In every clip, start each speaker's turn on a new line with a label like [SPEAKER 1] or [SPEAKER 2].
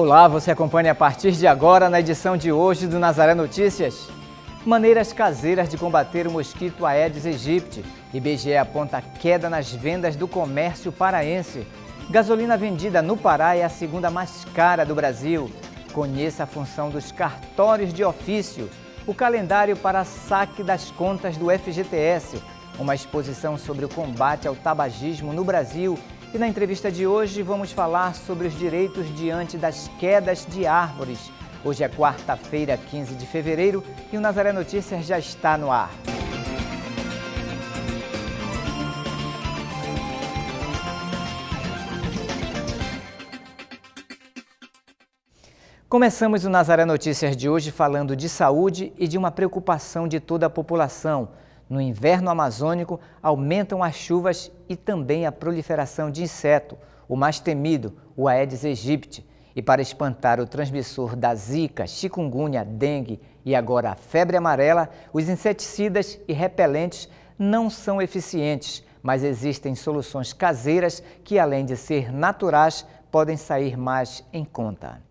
[SPEAKER 1] Olá, você acompanha a partir de agora na edição de hoje do Nazaré Notícias. Maneiras caseiras de combater o mosquito Aedes aegypti. IBGE aponta queda nas vendas do comércio paraense. Gasolina vendida no Pará é a segunda mais cara do Brasil. Conheça a função dos cartórios de ofício. O calendário para saque das contas do FGTS. Uma exposição sobre o combate ao tabagismo no Brasil e na entrevista de hoje vamos falar sobre os direitos diante das quedas de árvores. Hoje é quarta-feira, 15 de fevereiro, e o Nazaré Notícias já está no ar. Começamos o Nazaré Notícias de hoje falando de saúde e de uma preocupação de toda a população – no inverno amazônico, aumentam as chuvas e também a proliferação de inseto, o mais temido, o Aedes aegypti. E para espantar o transmissor da zika, chikungunya, dengue e agora a febre amarela, os inseticidas e repelentes não são eficientes, mas existem soluções caseiras que, além de ser naturais, podem sair mais em conta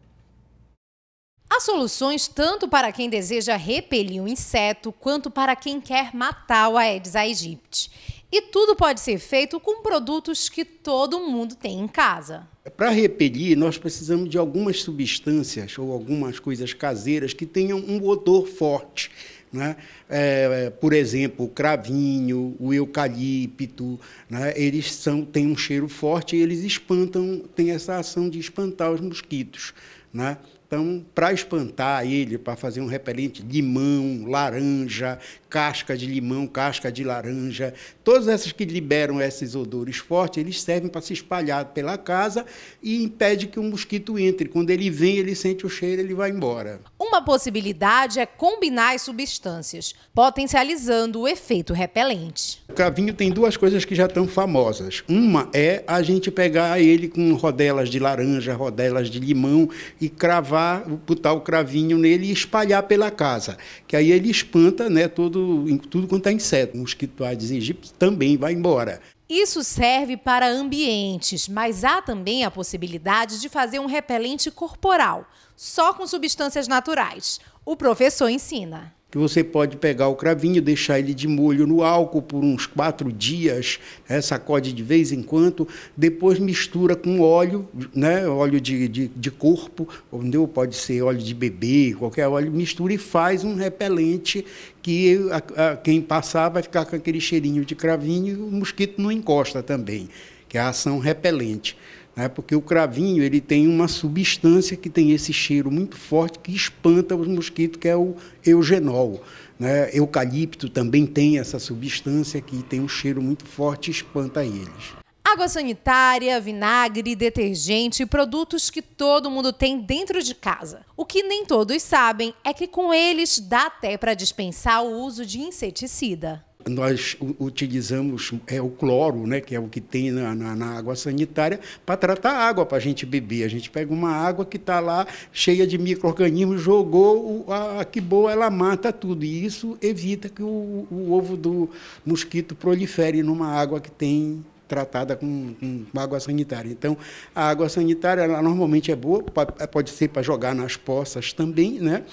[SPEAKER 2] soluções tanto para quem deseja repelir um inseto quanto para quem quer matar o Aedes aegypti. E tudo pode ser feito com produtos que todo mundo tem em casa.
[SPEAKER 3] Para repelir, nós precisamos de algumas substâncias ou algumas coisas caseiras que tenham um odor forte. Né? É, é por exemplo, o cravinho, o eucalipto, né? eles são, têm um cheiro forte e eles espantam, têm essa ação de espantar os mosquitos. Né? Então, para espantar ele, para fazer um repelente, limão, laranja, casca de limão, casca de laranja, todas essas que liberam esses odores fortes, eles servem para se espalhar pela casa e impede que o um mosquito entre. Quando ele vem, ele sente o cheiro, ele vai embora.
[SPEAKER 2] Uma possibilidade é combinar as substâncias, potencializando o efeito repelente.
[SPEAKER 3] O cavinho tem duas coisas que já estão famosas. Uma é a gente pegar ele com rodelas de laranja, rodelas de limão e cravar cravar, botar o cravinho nele e espalhar pela casa, que aí ele espanta, né, todo, tudo quanto é inseto. Mosquito Aedes aegypti também vai embora.
[SPEAKER 2] Isso serve para ambientes, mas há também a possibilidade de fazer um repelente corporal, só com substâncias naturais. O professor ensina
[SPEAKER 3] que você pode pegar o cravinho, deixar ele de molho no álcool por uns quatro dias, né, sacode de vez em quando, depois mistura com óleo, né, óleo de, de, de corpo, entendeu? pode ser óleo de bebê, qualquer óleo, mistura e faz um repelente que a, a, quem passar vai ficar com aquele cheirinho de cravinho e o mosquito não encosta também, que é a ação repelente né? porque o cravinho ele tem uma substância que tem esse cheiro muito forte que espanta os mosquitos, que é o eugenol. Né? Eucalipto também tem essa substância que tem um cheiro muito forte e espanta eles.
[SPEAKER 2] Água sanitária, vinagre, detergente, produtos que todo mundo tem dentro de casa. O que nem todos sabem é que com eles dá até para dispensar o uso de inseticida
[SPEAKER 3] nós utilizamos é, o cloro, né, que é o que tem na, na, na água sanitária, para tratar a água para a gente beber. A gente pega uma água que está lá cheia de micro-organismos, jogou, o, a, que boa ela mata tudo. E isso evita que o, o ovo do mosquito prolifere numa água que tem tratada com, com, água sanitária. Então, a água sanitária ela normalmente é boa, é, pode ser para jogar nas poças também, né?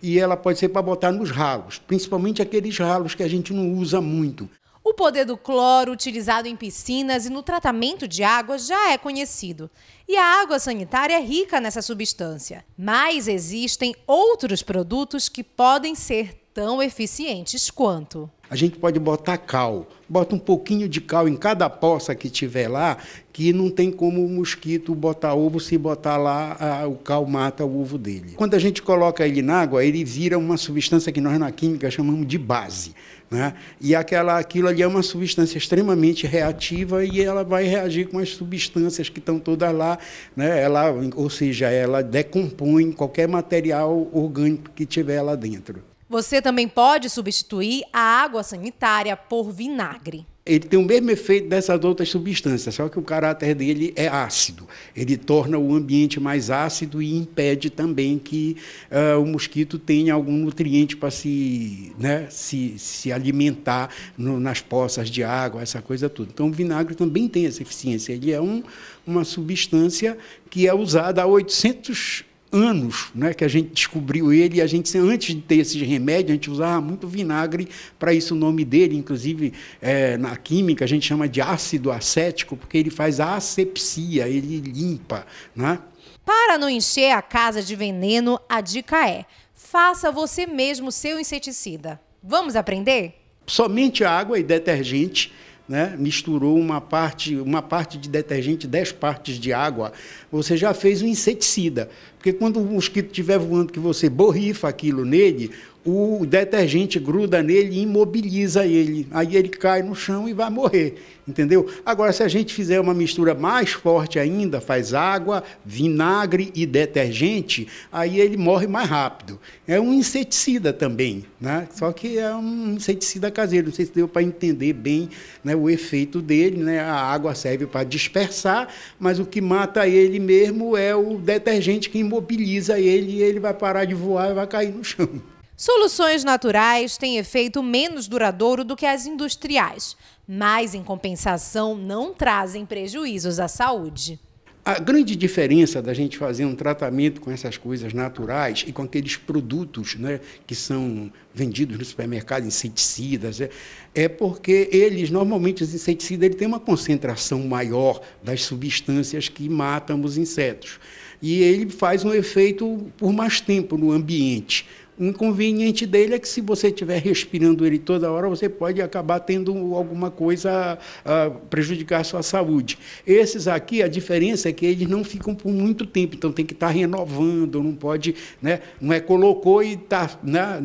[SPEAKER 3] E ela pode ser para botar nos ralos, principalmente aqueles ralos que a gente não usa muito.
[SPEAKER 2] O poder do cloro utilizado em piscinas e no tratamento de água já é conhecido. E a água sanitária é rica nessa substância. Mas existem outros produtos que podem ser tão eficientes quanto.
[SPEAKER 3] A gente pode botar cal, bota um pouquinho de cal em cada poça que tiver lá, que não tem como o mosquito botar ovo se botar lá, a, o cal mata o ovo dele. Quando a gente coloca ele na água, ele vira uma substância que nós na química chamamos de base. Né? E aquela, aquilo ali é uma substância extremamente reativa e ela vai reagir com as substâncias que estão todas lá, né? ela, ou seja, ela decompõe qualquer material orgânico que tiver lá dentro.
[SPEAKER 2] Você também pode substituir a água sanitária por vinagre.
[SPEAKER 3] Ele tem o mesmo efeito dessas outras substâncias, só que o caráter dele é ácido. Ele torna o ambiente mais ácido e impede também que uh, o mosquito tenha algum nutriente para se, né, se, se alimentar no, nas poças de água, essa coisa toda. Então, o vinagre também tem essa eficiência. Ele é um, uma substância que é usada há 800 anos anos né, que a gente descobriu ele, e a gente, antes de ter esses remédios, a gente usava muito vinagre para isso, o nome dele, inclusive é, na química, a gente chama de ácido acético, porque ele faz a asepsia, ele limpa. Né?
[SPEAKER 2] Para não encher a casa de veneno, a dica é: faça você mesmo seu inseticida. Vamos aprender?
[SPEAKER 3] Somente água e detergente né? misturou uma parte, uma parte de detergente, 10 partes de água, você já fez um inseticida. Porque quando o mosquito estiver voando que você borrifa aquilo nele, o detergente gruda nele e imobiliza ele. Aí ele cai no chão e vai morrer, entendeu? Agora, se a gente fizer uma mistura mais forte ainda, faz água, vinagre e detergente, aí ele morre mais rápido. É um inseticida também, né? Só que é um inseticida caseiro. Não sei se deu para entender bem né, o efeito dele, né? A água serve para dispersar, mas o que mata ele mesmo é o detergente que imobiliza ele e ele vai parar de voar e vai cair no chão. Soluções
[SPEAKER 2] naturais têm efeito menos duradouro do que as industriais, mas, em compensação, não trazem prejuízos à saúde.
[SPEAKER 3] A grande diferença da gente fazer um tratamento com essas coisas naturais e com aqueles produtos né, que são vendidos no supermercado, inseticidas, é, é porque eles, normalmente, os inseticidas têm uma concentração maior das substâncias que matam os insetos. E ele faz um efeito por mais tempo no ambiente. O inconveniente dele é que se você estiver respirando ele toda hora, você pode acabar tendo alguma coisa a ah, prejudicar a sua saúde. Esses aqui, a diferença é que eles não ficam por muito tempo, então tem que estar renovando, não pode, né? Não é colocou e tá né?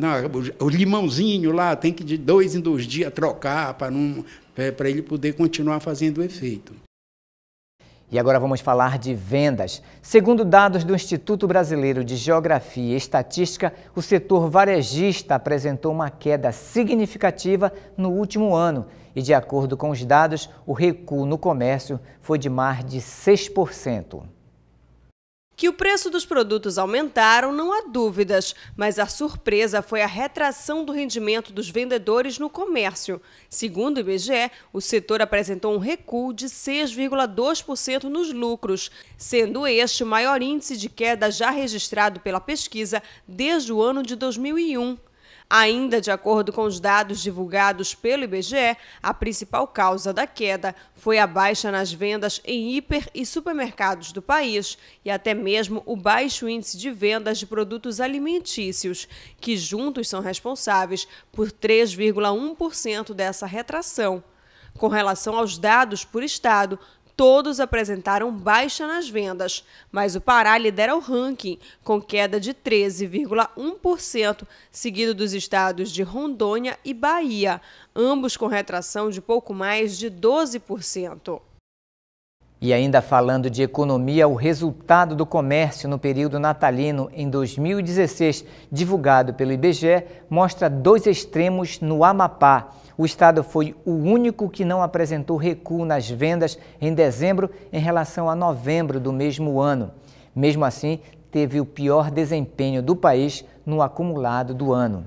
[SPEAKER 3] o limãozinho lá, tem que de dois em dois dias trocar para não é, para ele poder
[SPEAKER 1] continuar fazendo o efeito. E agora vamos falar de vendas. Segundo dados do Instituto Brasileiro de Geografia e Estatística, o setor varejista apresentou uma queda significativa no último ano. E, de acordo com os dados, o recuo no comércio foi de mais de 6%.
[SPEAKER 4] Que o preço dos produtos aumentaram, não há dúvidas, mas a surpresa foi a retração do rendimento dos vendedores no comércio. Segundo o IBGE, o setor apresentou um recuo de 6,2% nos lucros, sendo este o maior índice de queda já registrado pela pesquisa desde o ano de 2001. Ainda de acordo com os dados divulgados pelo IBGE, a principal causa da queda foi a baixa nas vendas em hiper e supermercados do país e até mesmo o baixo índice de vendas de produtos alimentícios, que juntos são responsáveis por 3,1% dessa retração. Com relação aos dados por estado, todos apresentaram baixa nas vendas, mas o Pará lidera o ranking, com queda de 13,1%, seguido dos estados de Rondônia e Bahia, ambos com retração de pouco mais de 12%.
[SPEAKER 1] E ainda falando de economia, o resultado do comércio no período natalino em 2016, divulgado pelo IBGE, mostra dois extremos no Amapá. O estado foi o único que não apresentou recuo nas vendas em dezembro em relação a novembro do mesmo ano. Mesmo assim, teve o pior desempenho do país no acumulado do ano.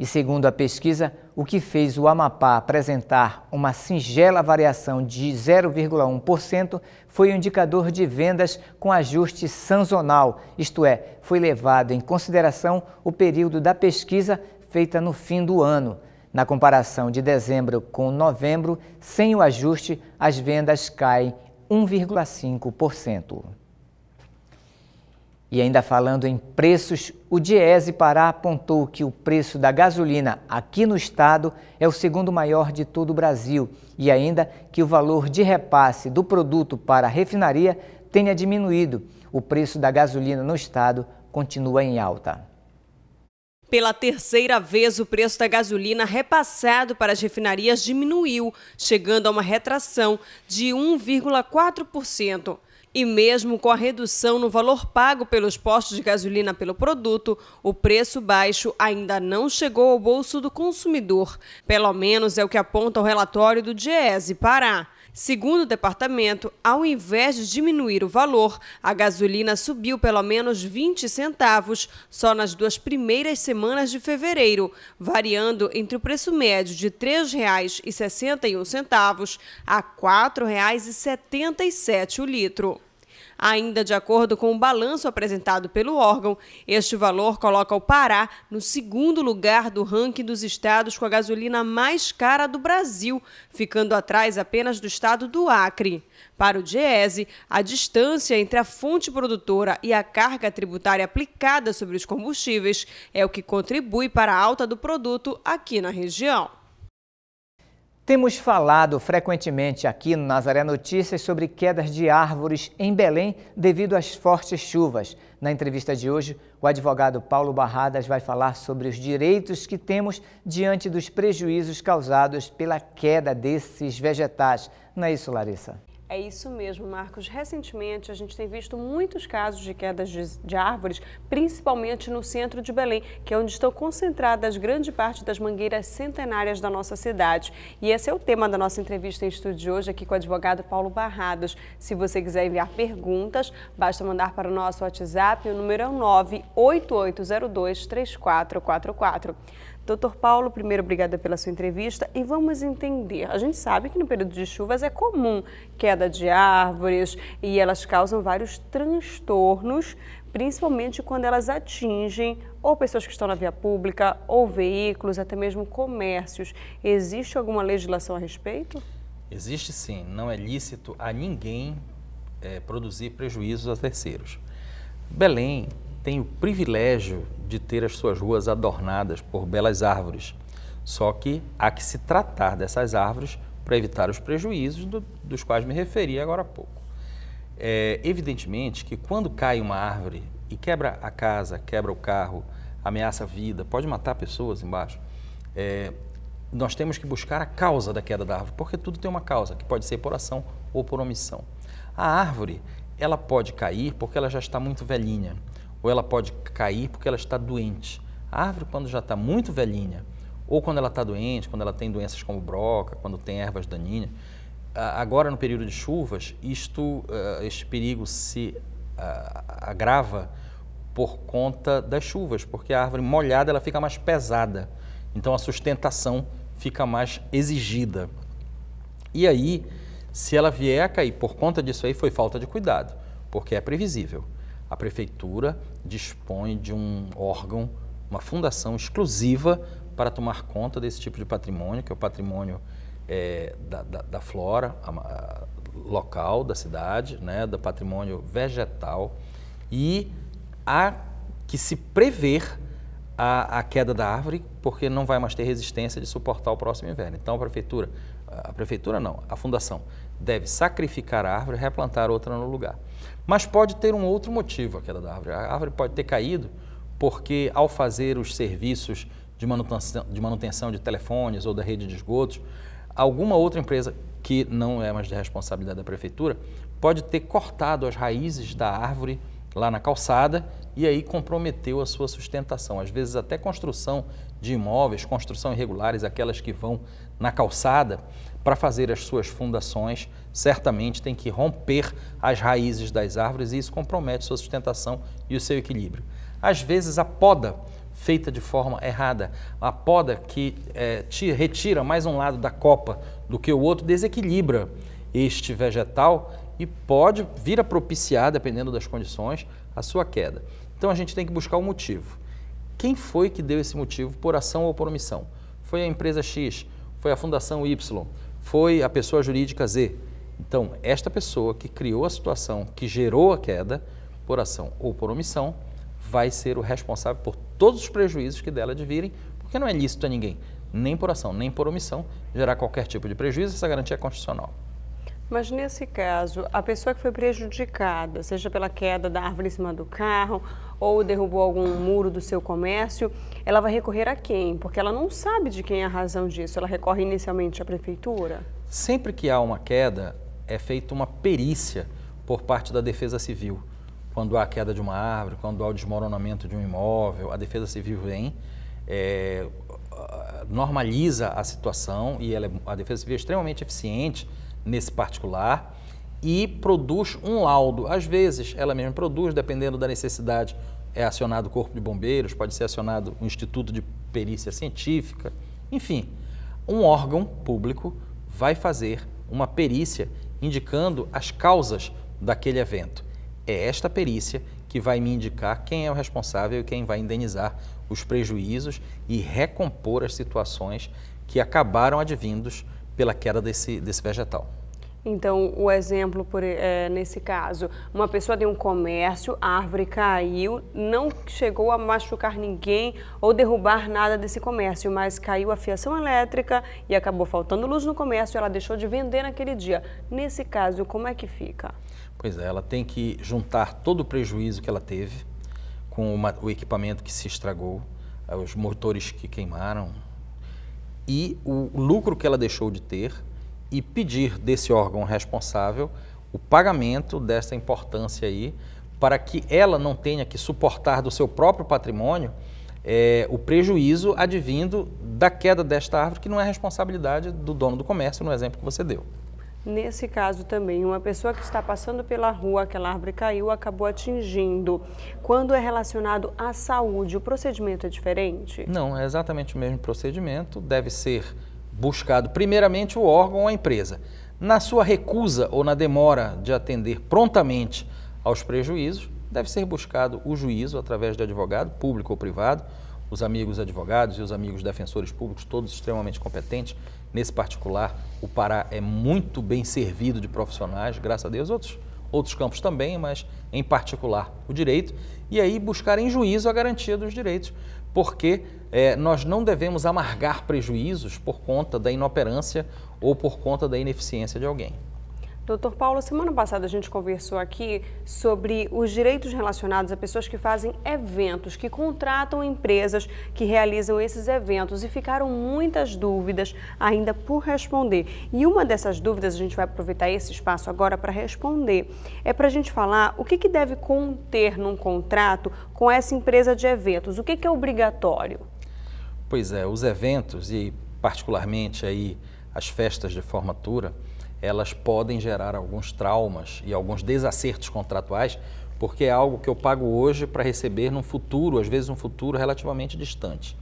[SPEAKER 1] E segundo a pesquisa, o que fez o Amapá apresentar uma singela variação de 0,1% foi o indicador de vendas com ajuste sazonal, isto é, foi levado em consideração o período da pesquisa feita no fim do ano. Na comparação de dezembro com novembro, sem o ajuste, as vendas caem 1,5%. E ainda falando em preços, o Diese Pará apontou que o preço da gasolina aqui no estado é o segundo maior de todo o Brasil e ainda que o valor de repasse do produto para a refinaria tenha diminuído. O preço da gasolina no estado continua em alta.
[SPEAKER 4] Pela terceira vez, o preço da gasolina repassado para as refinarias diminuiu, chegando a uma retração de 1,4%. E mesmo com a redução no valor pago pelos postos de gasolina pelo produto, o preço baixo ainda não chegou ao bolso do consumidor. Pelo menos é o que aponta o relatório do Diese Pará. Segundo o departamento, ao invés de diminuir o valor, a gasolina subiu pelo menos 20 centavos só nas duas primeiras semanas de fevereiro, variando entre o preço médio de R$ 3,61 a R$ 4,77 o litro. Ainda de acordo com o balanço apresentado pelo órgão, este valor coloca o Pará no segundo lugar do ranking dos estados com a gasolina mais cara do Brasil, ficando atrás apenas do estado do Acre. Para o DIESE, a distância entre a fonte produtora e a carga tributária aplicada sobre os combustíveis é o que contribui para a alta do produto aqui na região.
[SPEAKER 1] Temos falado frequentemente aqui no Nazaré Notícias sobre quedas de árvores em Belém devido às fortes chuvas. Na entrevista de hoje, o advogado Paulo Barradas vai falar sobre os direitos que temos diante dos prejuízos causados pela queda desses vegetais. Não é isso, Larissa?
[SPEAKER 4] É isso mesmo, Marcos. Recentemente, a gente tem visto muitos casos de quedas de, de, árvores, principalmente no centro de Belém, que é onde estão concentradas grande parte das mangueiras centenárias da nossa cidade. E esse é o tema da nossa entrevista em estúdio de hoje, aqui com o advogado Paulo Barrados. Se você quiser enviar perguntas, basta mandar para o nosso WhatsApp, o número é 988023444. Doutor Paulo, primeiro, obrigada pela sua entrevista e vamos entender. A gente sabe que no período de chuvas é comum queda de árvores e elas causam vários transtornos, principalmente quando elas atingem ou pessoas que estão na via pública, ou veículos, até mesmo comércios. Existe alguma legislação a respeito?
[SPEAKER 5] Existe sim. Não é lícito a ninguém é, produzir prejuízos a terceiros. Belém tem o privilégio de ter as suas ruas adornadas por belas árvores. Só que há que se tratar dessas árvores para evitar os prejuízos do, dos quais me referi agora há pouco. É, evidentemente que quando cai uma árvore e quebra a casa, quebra o carro, ameaça a vida, pode matar pessoas embaixo, é, nós temos que buscar a causa da queda da árvore, porque tudo tem uma causa, que pode ser por ação ou por omissão. A árvore, ela pode cair porque ela já está muito velhinha ou ela pode cair porque ela está doente. A árvore, quando já está muito velhinha, ou quando ela está doente, quando ela tem doenças como broca, quando tem ervas daninhas, agora no período de chuvas, isto, eh, este perigo se eh, agrava por conta das chuvas, porque a árvore molhada ela fica mais pesada, então a sustentação fica mais exigida. E aí, se ela vier a cair por conta disso aí, foi falta de cuidado, porque é previsível a prefeitura dispõe de um órgão, uma fundação exclusiva para tomar conta desse tipo de patrimônio, que é o patrimônio é, da, da, da, flora a, a, local da cidade, né, do patrimônio vegetal, e há que se prever a, a, queda da árvore, porque não vai mais ter resistência de suportar o próximo inverno. Então, a prefeitura a prefeitura não, a fundação deve sacrificar a árvore e replantar outra no lugar. Mas pode ter um outro motivo a queda da árvore. A árvore pode ter caído porque ao fazer os serviços de manutenção, de manutenção de telefones ou da rede de esgotos, alguma outra empresa que não é mais de responsabilidade da prefeitura pode ter cortado as raízes da árvore lá na calçada e aí comprometeu a sua sustentação. Às vezes até construção de imóveis, construção irregulares, aquelas que vão na calçada, para fazer as suas fundações, certamente tem que romper as raízes das árvores e isso compromete sua sustentação e o seu equilíbrio. Às vezes, a poda feita de forma errada, a poda que é, eh, te retira mais um lado da copa do que o outro, desequilibra este vegetal e pode vir a propiciar, dependendo das condições, a sua queda. Então a gente tem que buscar o motivo. Quem foi que deu esse motivo por ação ou por omissão? Foi a empresa X, foi a Fundação Y, foi a pessoa jurídica Z. Então, esta pessoa que criou a situação, que gerou a queda, por ação ou por omissão, vai ser o responsável por todos os prejuízos que dela advirem, porque não é lícito a ninguém, nem por ação, nem por omissão, gerar qualquer tipo de prejuízo, essa garantia é constitucional.
[SPEAKER 4] Mas nesse caso, a pessoa que foi prejudicada, seja pela queda da árvore em cima do carro ou derrubou algum muro do seu comércio, ela vai recorrer a quem? Porque ela não sabe de quem é a razão disso. Ela recorre inicialmente à prefeitura?
[SPEAKER 5] Sempre que há uma queda, é feita uma perícia por parte da Defesa Civil. Quando há a queda de uma árvore, quando há o desmoronamento de um imóvel, a Defesa Civil vem, é, normaliza a situação e ela, é, a Defesa Civil é extremamente eficiente nesse particular e produz um laudo. Às vezes, ela mesma produz, dependendo da necessidade, é acionado o Corpo de Bombeiros, pode ser acionado o Instituto de Perícia Científica, enfim, um órgão público vai fazer uma perícia indicando as causas daquele evento. É esta perícia que vai me indicar quem é o responsável e quem vai indenizar os prejuízos e recompor as situações que acabaram advindos pela queda desse, desse vegetal.
[SPEAKER 4] Então, o exemplo, por, é, nesse caso, uma pessoa tem um comércio, a árvore caiu, não chegou a machucar ninguém ou derrubar nada desse comércio, mas caiu a fiação elétrica e acabou faltando luz no comércio, ela deixou de vender naquele dia. Nesse caso, como é que fica?
[SPEAKER 5] Pois é, ela tem que juntar todo o prejuízo que ela teve com uma, o equipamento que se estragou, os motores que queimaram e o lucro que ela deixou de ter e pedir desse órgão responsável o pagamento dessa importância aí, para que ela não tenha que suportar do seu próprio patrimônio é, o prejuízo advindo da queda desta árvore, que não é responsabilidade do dono do comércio, no exemplo que você deu.
[SPEAKER 4] Nesse caso também, uma pessoa que está passando pela rua, aquela árvore caiu, acabou atingindo. Quando é relacionado à saúde, o procedimento é diferente?
[SPEAKER 5] Não, é exatamente o mesmo procedimento. Deve ser buscado primeiramente o órgão ou a empresa. Na sua recusa ou na demora de atender prontamente aos prejuízos, deve ser buscado o juízo através de advogado, público ou privado, os amigos advogados e os amigos defensores públicos, todos extremamente competentes. Nesse particular, o Pará é muito bem servido de profissionais, graças a Deus, outros, outros campos também, mas em particular o direito. E aí buscar em juízo a garantia dos direitos porque é, nós não devemos amargar prejuízos por conta da inoperância ou por conta da ineficiência de alguém.
[SPEAKER 4] Doutor Paulo, semana passada a gente conversou aqui sobre os direitos relacionados a pessoas que fazem eventos, que contratam empresas que realizam esses eventos e ficaram muitas dúvidas ainda por responder. E uma dessas dúvidas, a gente vai aproveitar esse espaço agora para responder, é para a gente falar o que, que deve conter num contrato com essa empresa de eventos, o que, que é obrigatório?
[SPEAKER 5] Pois é, os eventos e particularmente aí as festas de formatura, elas podem gerar alguns traumas e alguns desacertos contratuais, porque é algo que eu pago hoje para receber num futuro, às vezes um futuro relativamente distante.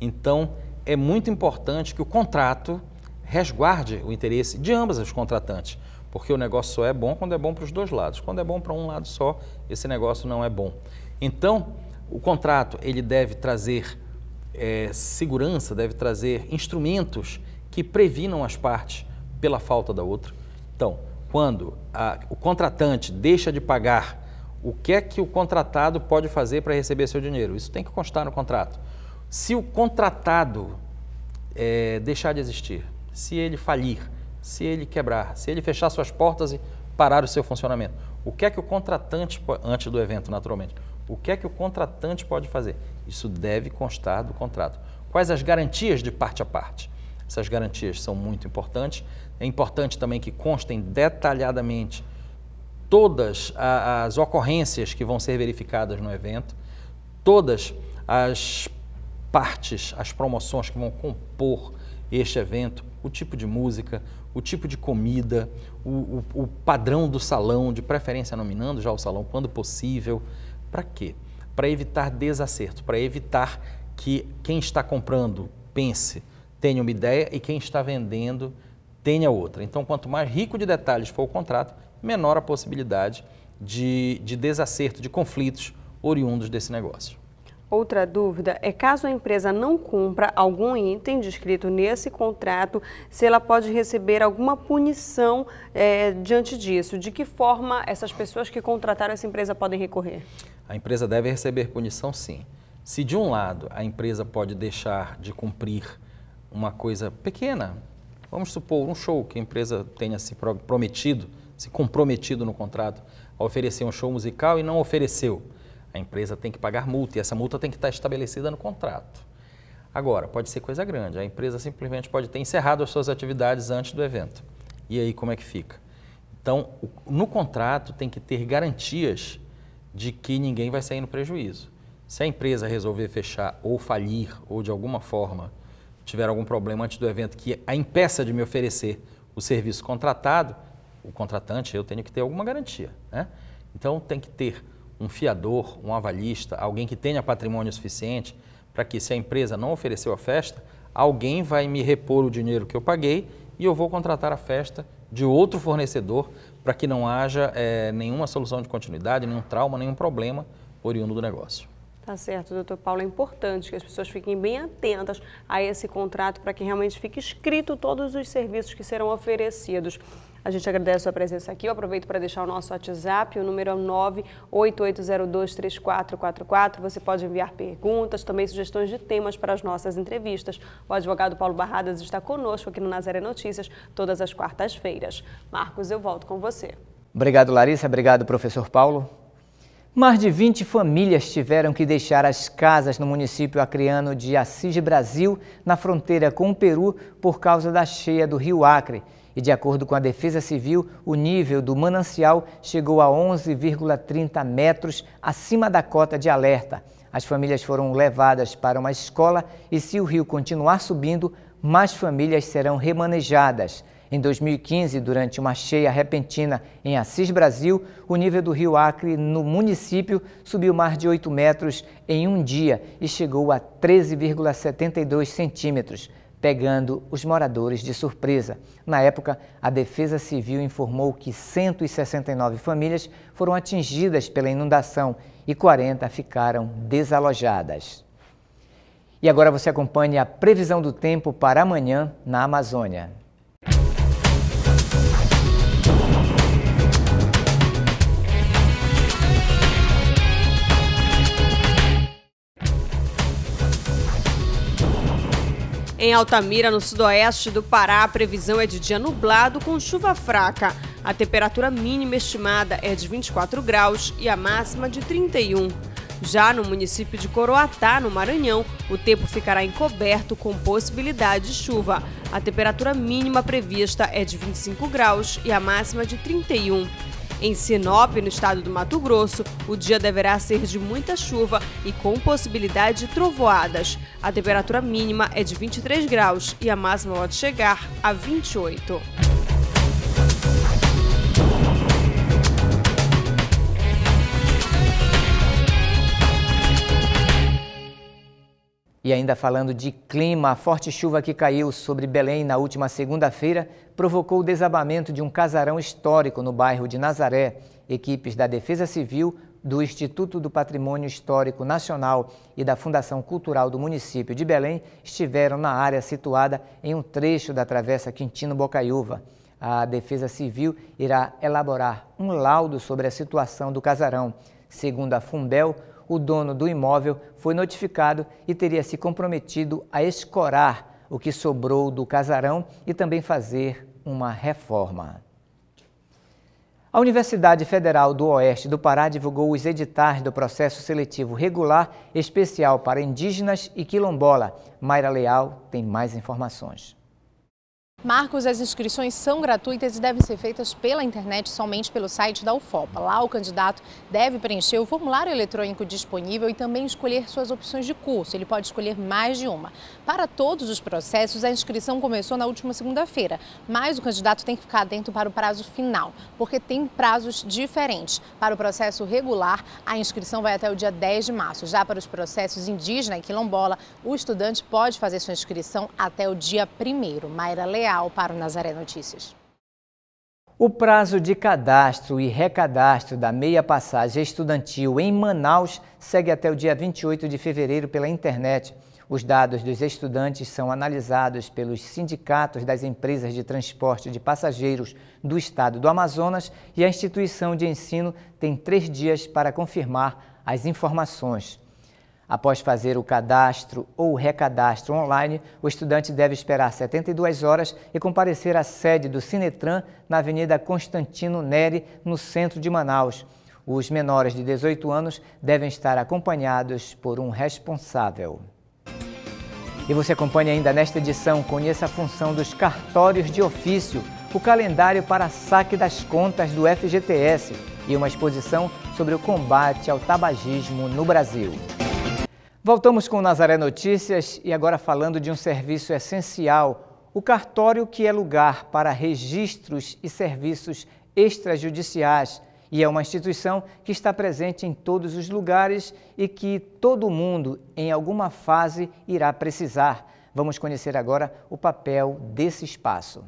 [SPEAKER 5] Então, é muito importante que o contrato resguarde o interesse de ambas as contratantes, porque o negócio só é bom quando é bom para os dois lados. Quando é bom para um lado só, esse negócio não é bom. Então, o contrato ele deve trazer é, segurança, deve trazer instrumentos que previnam as partes pela falta da outra. Então, quando a, o contratante deixa de pagar, o que é que o contratado pode fazer para receber seu dinheiro? Isso tem que constar no contrato. Se o contratado é, deixar de existir, se ele falir, se ele quebrar, se ele fechar suas portas e parar o seu funcionamento, o que é que o contratante, antes do evento naturalmente, o que é que o contratante pode fazer? Isso deve constar do contrato. Quais as garantias de parte a parte? Essas garantias são muito importantes, é importante também que constem detalhadamente todas as ocorrências que vão ser verificadas no evento, todas as partes, as promoções que vão compor este evento, o tipo de música, o tipo de comida, o, o, o padrão do salão, de preferência nominando já o salão quando possível. Para quê? Para evitar desacerto, para evitar que quem está comprando pense, tenha uma ideia e quem está vendendo tenha outra. Então, quanto mais rico de detalhes for o contrato, menor a possibilidade de, de desacerto, de conflitos oriundos desse negócio.
[SPEAKER 4] Outra dúvida é caso a empresa não cumpra algum item descrito nesse contrato, se ela pode receber alguma punição é, diante disso. De que forma essas pessoas que contrataram essa empresa podem recorrer?
[SPEAKER 5] A empresa deve receber punição, sim. Se de um lado a empresa pode deixar de cumprir uma coisa pequena, Vamos supor, um show que a empresa tenha se prometido, se comprometido no contrato a oferecer um show musical e não ofereceu. A empresa tem que pagar multa e essa multa tem que estar estabelecida no contrato. Agora, pode ser coisa grande, a empresa simplesmente pode ter encerrado as suas atividades antes do evento. E aí, como é que fica? Então, no contrato tem que ter garantias de que ninguém vai sair no prejuízo. Se a empresa resolver fechar ou falir ou de alguma forma tiver algum problema antes do evento que a impeça de me oferecer o serviço contratado, o contratante, eu tenho que ter alguma garantia. Né? Então, tem que ter um fiador, um avalista, alguém que tenha patrimônio suficiente para que, se a empresa não ofereceu a festa, alguém vai me repor o dinheiro que eu paguei e eu vou contratar a festa de outro fornecedor para que não haja é, nenhuma solução de continuidade, nenhum trauma, nenhum problema oriundo do negócio.
[SPEAKER 4] Tá certo, doutor Paulo. É importante que as pessoas fiquem bem atentas a esse contrato para que realmente fique escrito todos os serviços que serão oferecidos. A gente agradece a sua presença aqui. Eu aproveito para deixar o nosso WhatsApp, o número é 988023444. Você pode enviar perguntas, também sugestões de temas para as nossas entrevistas. O advogado Paulo Barradas está conosco aqui no Nazaré Notícias todas as quartas-feiras. Marcos, eu volto com você.
[SPEAKER 1] Obrigado, Larissa. Obrigado, professor Paulo. Mais de 20 famílias tiveram que deixar as casas no município acreano de Assis Brasil, na fronteira com o Peru, por causa da cheia do rio Acre. E de acordo com a Defesa Civil, o nível do manancial chegou a 11,30 metros acima da cota de alerta. As famílias foram levadas para uma escola e, se o rio continuar subindo, mais famílias serão remanejadas. Em 2015, durante uma cheia repentina em Assis Brasil, o nível do rio Acre no município subiu mais de 8 metros em um dia e chegou a 13,72 centímetros, pegando os moradores de surpresa. Na época, a Defesa Civil informou que 169 famílias foram atingidas pela inundação e 40 ficaram desalojadas. E agora você acompanha a previsão do tempo para amanhã na Amazônia.
[SPEAKER 4] Em Altamira, no sudoeste do Pará, a previsão é de dia nublado com chuva fraca. A temperatura mínima estimada é de 24 graus e a máxima de 31. Já no município de Coroatá, no Maranhão, o tempo ficará encoberto com possibilidade de chuva. A temperatura mínima prevista é de 25 graus e a máxima de 31. Em Sinop, no estado do Mato Grosso, o dia deverá ser de muita chuva e com possibilidade de trovoadas. A temperatura mínima é de 23 graus e a máxima pode chegar a 28.
[SPEAKER 1] E ainda falando de clima, a forte chuva que caiu sobre Belém na última segunda-feira provocou o desabamento de um casarão histórico no bairro de Nazaré. Equipes da Defesa Civil, do Instituto do Patrimônio Histórico Nacional e da Fundação Cultural do município de Belém estiveram na área situada em um trecho da Travessa Quintino Bocaiúva. A Defesa Civil irá elaborar um laudo sobre a situação do casarão. Segundo a Fundel, o dono do imóvel foi notificado e teria se comprometido a escorar o que sobrou do casarão e também fazer uma reforma. A Universidade Federal do Oeste do Pará divulgou os editais do processo seletivo regular especial para indígenas e quilombola. Mayra Leal tem mais informações.
[SPEAKER 2] Marcos, as inscrições são gratuitas e devem ser feitas pela internet somente pelo site da UFOPA. Lá o candidato deve preencher o formulário eletrônico disponível e também escolher suas opções de curso. Ele pode escolher mais de uma. Para todos os processos, a inscrição começou na última segunda-feira, mas o candidato tem que ficar atento para o prazo final, porque tem prazos diferentes. Para o processo regular, a inscrição vai até o dia 10 de março. Já para os processos indígena e quilombola, o estudante pode fazer sua inscrição até o dia 1 Mayra Leal para o Nazaré Notícias.
[SPEAKER 1] O prazo de cadastro e recadastro da meia passagem estudantil em Manaus segue até o dia 28 de fevereiro pela internet. Os dados dos estudantes são analisados pelos sindicatos das empresas de transporte de passageiros do estado do Amazonas e a instituição de ensino tem três dias para confirmar as informações. Após fazer o cadastro ou recadastro online, o estudante deve esperar 72 horas e comparecer à sede do Sinetran na Avenida Constantino Neri, no centro de Manaus. Os menores de 18 anos devem estar acompanhados por um responsável. E você acompanha ainda nesta edição, conheça a função dos cartórios de ofício, o calendário para saque das contas do FGTS e uma exposição sobre o combate ao tabagismo no Brasil. Voltamos com Nazaré Notícias e agora falando de um serviço essencial, o cartório que é lugar para registros e serviços extrajudiciais e é uma instituição que está presente em todos os lugares e que todo mundo, em alguma fase, irá precisar. Vamos conhecer agora o papel desse espaço.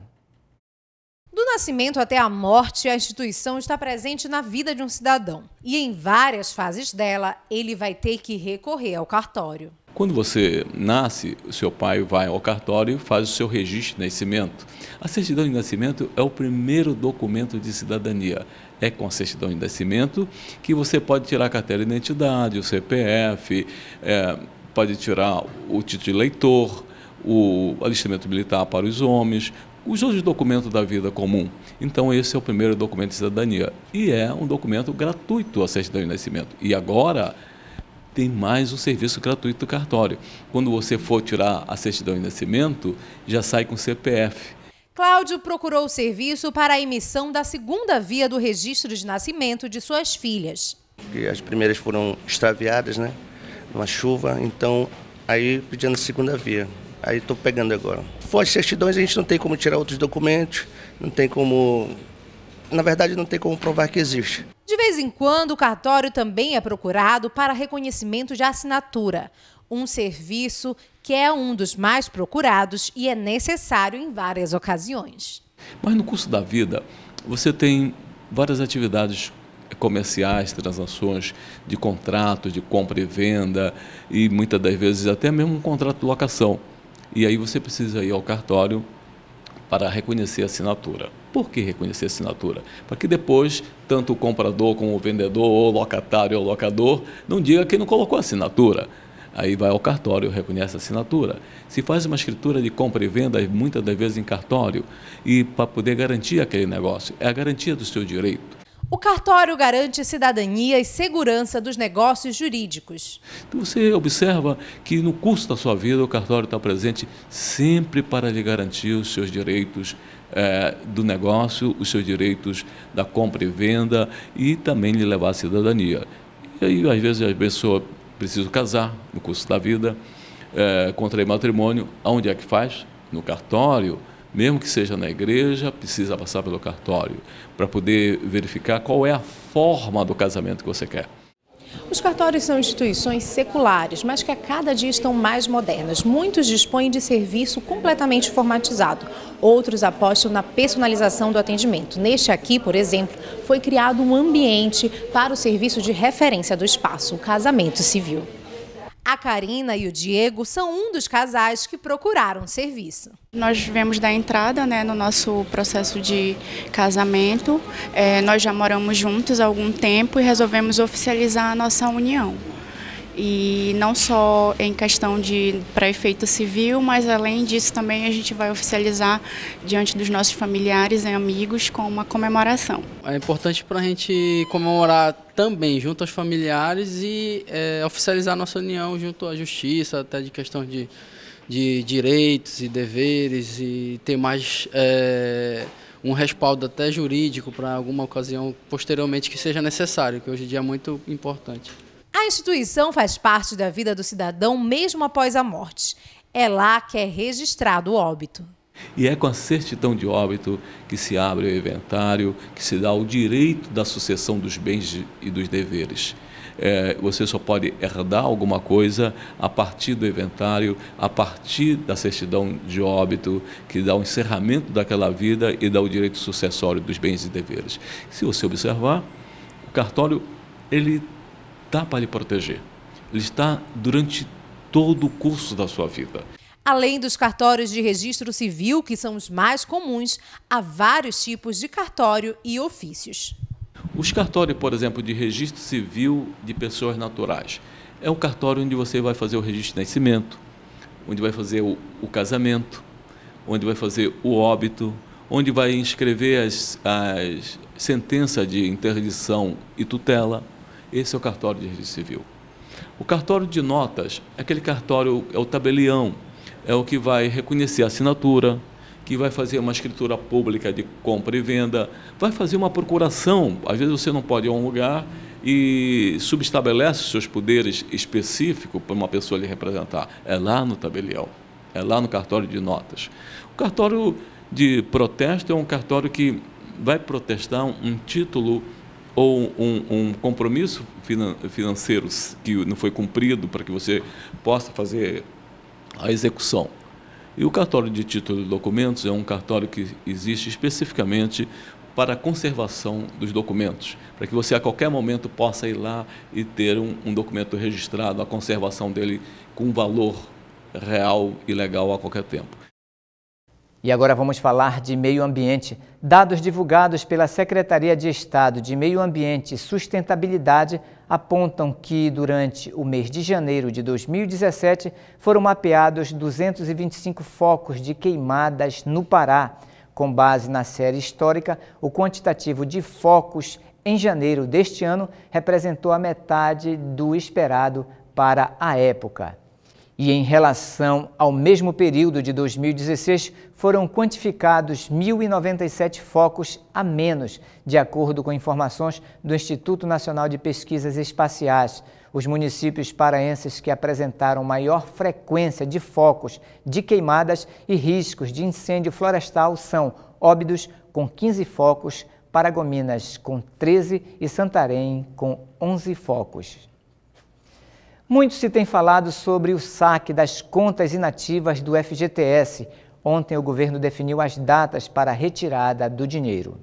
[SPEAKER 2] Do nascimento até a morte, a instituição está presente na vida de um cidadão. E em várias fases dela, ele vai ter que recorrer ao cartório.
[SPEAKER 6] Quando você nasce, o seu pai vai ao cartório e faz o seu registro de nascimento. A certidão de nascimento é o primeiro documento de cidadania. É com a certidão de nascimento que você pode tirar a carteira de identidade, o CPF, é, pode tirar o título de eleitor, o alistamento militar para os homens, os outros documentos da vida comum. Então, esse é o primeiro documento de cidadania. E é um documento gratuito a certidão de nascimento. E agora tem mais um serviço gratuito do cartório. Quando você for tirar a certidão de nascimento, já sai com CPF.
[SPEAKER 2] Cláudio procurou o serviço para a emissão da segunda via do registro de nascimento de suas filhas. As primeiras foram extraviadas, né? Uma chuva, então aí pedindo a segunda via.
[SPEAKER 3] Aí estou pegando agora. Fora certidões, a gente não tem como tirar outros documentos, não tem como. Na verdade, não tem como provar que existe.
[SPEAKER 2] De vez em quando, o cartório também é procurado para reconhecimento de assinatura, um serviço que é um dos mais procurados e é necessário em várias ocasiões.
[SPEAKER 6] Mas no curso da vida, você tem várias atividades comerciais, transações de contratos, de compra e venda e muitas das vezes até mesmo um contrato de locação. E aí você precisa ir ao cartório para reconhecer a assinatura. Por que reconhecer a assinatura? Para que depois, tanto o comprador como o vendedor, ou o locatário ou o locador, não diga que não colocou a assinatura. Aí vai ao cartório, reconhece a assinatura. Se faz uma escritura de compra e venda, muitas das vezes em cartório, e para poder garantir aquele negócio, é a garantia do seu direito.
[SPEAKER 2] O cartório garante cidadania e segurança dos negócios jurídicos.
[SPEAKER 6] Então, você observa que no curso da sua vida o cartório está presente sempre para lhe garantir os seus direitos eh, do negócio, os seus direitos da compra e venda e também lhe levar à cidadania. E aí, às vezes, a pessoa precisa casar no curso da vida, eh, contrair matrimônio, aonde é que faz? No cartório mesmo que seja na igreja, precisa passar pelo cartório para poder verificar qual é a forma do casamento que você quer.
[SPEAKER 2] Os cartórios são instituições seculares, mas que a cada dia estão mais modernas. Muitos dispõem de serviço completamente formatizado, outros apostam na personalização do atendimento. Neste aqui, por exemplo, foi criado um ambiente para o serviço de referência do espaço, o casamento civil. A Karina e o Diego são um dos casais que procuraram serviço. Nós vivemos da entrada né, no nosso processo de casamento. É, nós já moramos juntos há algum tempo e resolvemos oficializar a nossa união e não só em questão de para efeito civil, mas além disso também a gente vai oficializar diante dos nossos familiares e amigos com uma
[SPEAKER 3] comemoração. É importante para a gente comemorar também junto aos familiares e é, oficializar nossa união junto à justiça, até de questão de, de direitos e deveres e ter mais é, um respaldo até jurídico para alguma ocasião posteriormente que seja necessário, que hoje em dia é muito importante.
[SPEAKER 2] A instituição faz parte da vida do cidadão mesmo após a morte. É lá que é registrado o óbito.
[SPEAKER 6] E é com a certidão de óbito que se abre o inventário, que se dá o direito da sucessão dos bens e dos deveres. É, você só pode herdar alguma coisa a partir do inventário, a partir da certidão de óbito, que dá o encerramento daquela vida e dá o direito sucessório dos bens e deveres. Se você observar, o cartório ele está para lhe proteger. Ele está durante todo o curso da sua vida.
[SPEAKER 2] Além dos cartórios de registro civil, que são os mais comuns, há vários tipos de cartório e ofícios.
[SPEAKER 6] Os cartórios, por exemplo, de registro civil de pessoas naturais, é um cartório onde você vai fazer o registro de nascimento, onde vai fazer o, o casamento, onde vai fazer o óbito, onde vai inscrever as, as sentenças de interdição e tutela. Esse é o cartório de registro civil. O cartório de notas, é aquele cartório, é o tabelião, é o que vai reconhecer a assinatura, que vai fazer uma escritura pública de compra e venda, vai fazer uma procuração. Às vezes você não pode ir a um lugar e subestabelece seus poderes específicos para uma pessoa lhe representar. É lá no tabelião, é lá no cartório de notas. O cartório de protesto é um cartório que vai protestar um título ou um, um, compromisso financeiro que não foi cumprido para que você possa fazer a execução. E o cartório de título de documentos é um cartório que existe especificamente para a conservação dos documentos, para que você a qualquer momento possa ir lá e ter um, um documento registrado, a conservação dele com valor real e legal a qualquer tempo.
[SPEAKER 1] E agora vamos falar de meio ambiente. Dados divulgados pela Secretaria de Estado de Meio Ambiente e Sustentabilidade apontam que, durante o mês de janeiro de 2017, foram mapeados 225 focos de queimadas no Pará. Com base na série histórica, o quantitativo de focos em janeiro deste ano representou a metade do esperado para a época e em relação ao mesmo período de 2016, foram quantificados 1.097 focos a menos, de acordo com informações do Instituto Nacional de Pesquisas Espaciais. Os municípios paraenses que apresentaram maior frequência de focos de queimadas e riscos de incêndio florestal são Óbidos, com 15 focos, Paragominas, com 13 e Santarém, com 11 focos. Muito se tem falado sobre o saque das contas inativas do FGTS. Ontem, o governo definiu as datas para a retirada do dinheiro.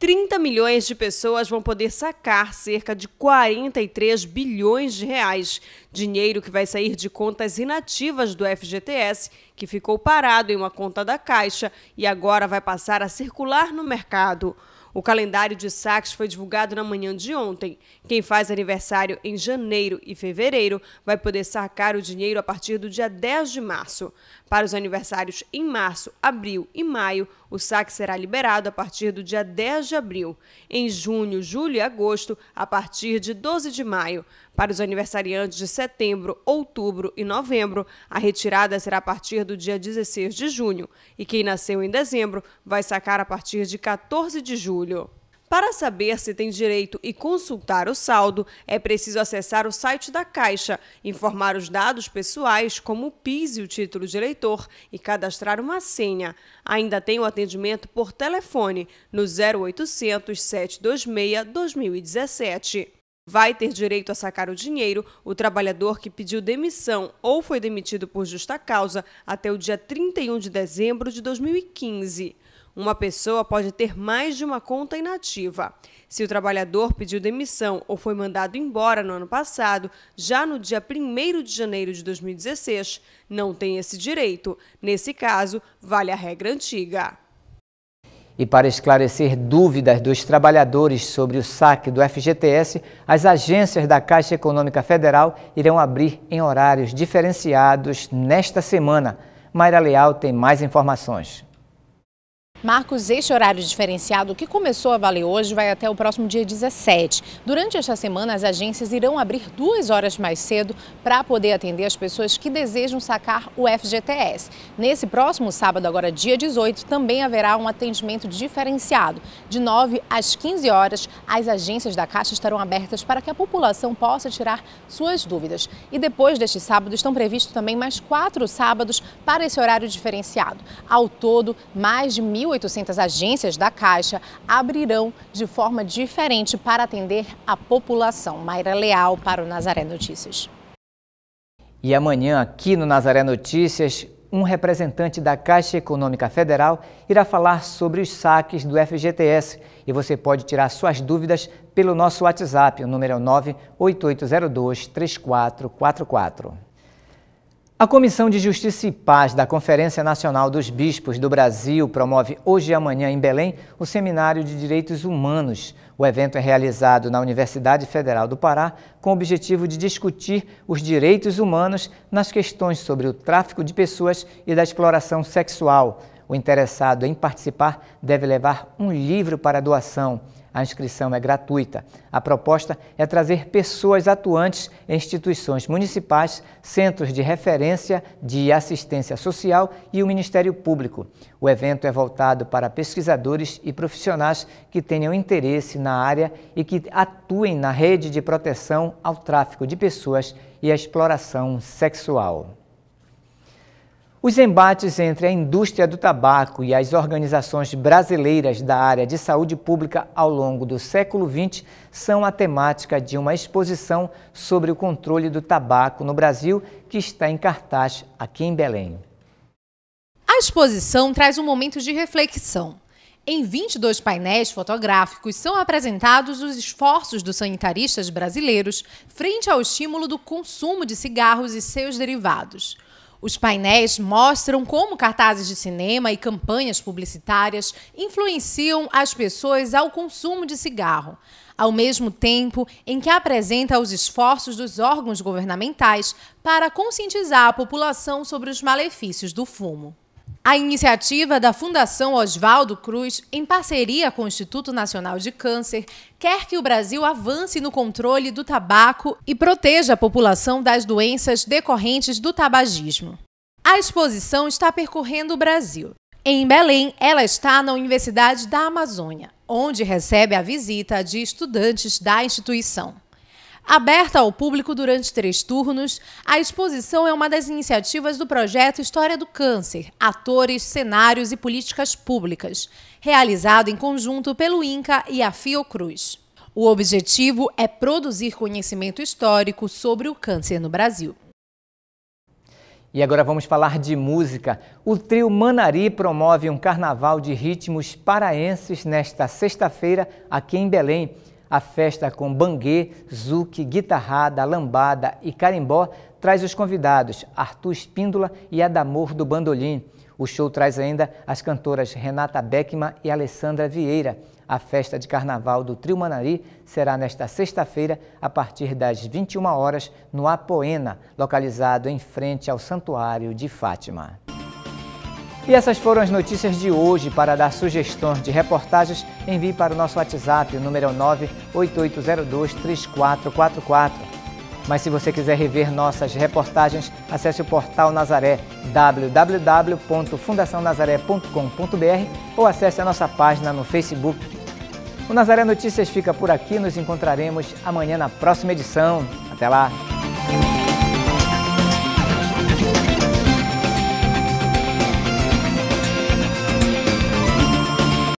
[SPEAKER 4] 30 milhões de pessoas vão poder sacar cerca de 43 bilhões de reais, dinheiro que vai sair de contas inativas do FGTS, que ficou parado em uma conta da Caixa e agora vai passar a circular no mercado. O calendário de saques foi divulgado na manhã de ontem. Quem faz aniversário em janeiro e fevereiro vai poder sacar o dinheiro a partir do dia 10 de março. Para os aniversários em março, abril e maio, o saque será liberado a partir do dia 10 de abril. Em junho, julho e agosto, a partir de 12 de maio. Para os aniversariantes de setembro, outubro e novembro, a retirada será a partir do dia 16 de junho. E quem nasceu em dezembro vai sacar a partir de 14 de julho. Para saber se tem direito e consultar o saldo, é preciso acessar o site da Caixa, informar os dados pessoais, como o PIS e o título de eleitor, e cadastrar uma senha. Ainda tem o atendimento por telefone no 0800 726 2017. Vai ter direito a sacar o dinheiro o trabalhador que pediu demissão ou foi demitido por justa causa até o dia 31 de dezembro de 2015 uma pessoa pode ter mais de uma conta inativa. Se o trabalhador pediu demissão ou foi mandado embora no ano passado, já no dia 1 de janeiro de 2016, não tem esse direito. Nesse caso, vale a regra antiga.
[SPEAKER 1] E para esclarecer dúvidas dos trabalhadores sobre o saque do FGTS, as agências da Caixa Econômica Federal irão abrir em horários diferenciados nesta semana. Mayra Leal tem mais informações.
[SPEAKER 2] Marcos, este horário diferenciado que começou a valer hoje vai até o próximo dia 17. Durante esta semana, as agências irão abrir duas horas mais cedo para poder atender as pessoas que desejam sacar o FGTS. Nesse próximo sábado, agora dia 18, também haverá um atendimento diferenciado. De 9 às 15 horas, as agências da Caixa estarão abertas para que a população possa tirar suas dúvidas. E depois deste sábado, estão previstos também mais quatro sábados para esse horário diferenciado. Ao todo, mais de mil 1.800 agências da Caixa abrirão de forma diferente para atender a população. Mayra Leal para o Nazaré Notícias.
[SPEAKER 1] E amanhã, aqui no Nazaré Notícias, um representante da Caixa Econômica Federal irá falar sobre os saques do FGTS e você pode tirar suas dúvidas pelo nosso WhatsApp, o número é 98802 3444. A Comissão de Justiça e Paz da Conferência Nacional dos Bispos do Brasil promove hoje e amanhã em Belém o Seminário de Direitos Humanos. O evento é realizado na Universidade Federal do Pará com o objetivo de discutir os direitos humanos nas questões sobre o tráfico de pessoas e da exploração sexual. O interessado em participar deve levar um livro para doação. A inscrição é gratuita. A proposta é trazer pessoas atuantes em instituições municipais, centros de referência de assistência social e o Ministério Público. O evento é voltado para pesquisadores e profissionais que tenham interesse na área e que atuem na rede de proteção ao tráfico de pessoas e à exploração sexual. Os embates entre a indústria do tabaco e as organizações brasileiras da área de saúde pública ao longo do século XX são a temática de uma exposição sobre o controle do tabaco no Brasil que está em cartaz aqui em Belém.
[SPEAKER 2] A exposição traz um momento de reflexão. Em 22 painéis fotográficos são apresentados os esforços dos sanitaristas brasileiros frente ao estímulo do consumo de cigarros e seus derivados. Os painéis mostram como cartazes de cinema e campanhas publicitárias influenciam as pessoas ao consumo de cigarro, ao mesmo tempo em que apresenta os esforços dos órgãos governamentais para conscientizar a população sobre os malefícios do fumo. A iniciativa da Fundação Oswaldo Cruz, em parceria com o Instituto Nacional de Câncer, quer que o Brasil avance no controle do tabaco e proteja a população das doenças decorrentes do tabagismo. A exposição está percorrendo o Brasil. Em Belém, ela está na Universidade da Amazônia, onde recebe a visita de estudantes da instituição. Aberta ao público durante três turnos, a exposição é uma das iniciativas do projeto História do Câncer, Atores, Cenários e Políticas Públicas, realizado em conjunto pelo INCA e a Fiocruz. O objetivo é produzir conhecimento histórico sobre o câncer no Brasil.
[SPEAKER 1] E agora vamos falar de música. O trio Manari promove um carnaval de ritmos paraenses nesta sexta-feira aqui em Belém. A festa com banguê, zuque, guitarrada, lambada e carimbó traz os convidados Arthur Espíndola e Adamor do Bandolim. O show traz ainda as cantoras Renata Beckman e Alessandra Vieira. A festa de carnaval do Trio Manari será nesta sexta-feira, a partir das 21 horas, no Apoena, localizado em frente ao Santuário de Fátima. E essas foram as notícias de hoje. Para dar sugestões de reportagens, envie para o nosso WhatsApp, o número é 98802-3444. Mas se você quiser rever nossas reportagens, acesse o portal Nazaré, www.fundacionazaré.com.br ou acesse a nossa página no Facebook. O Nazaré Notícias fica por aqui, nos encontraremos amanhã na próxima edição. Até lá!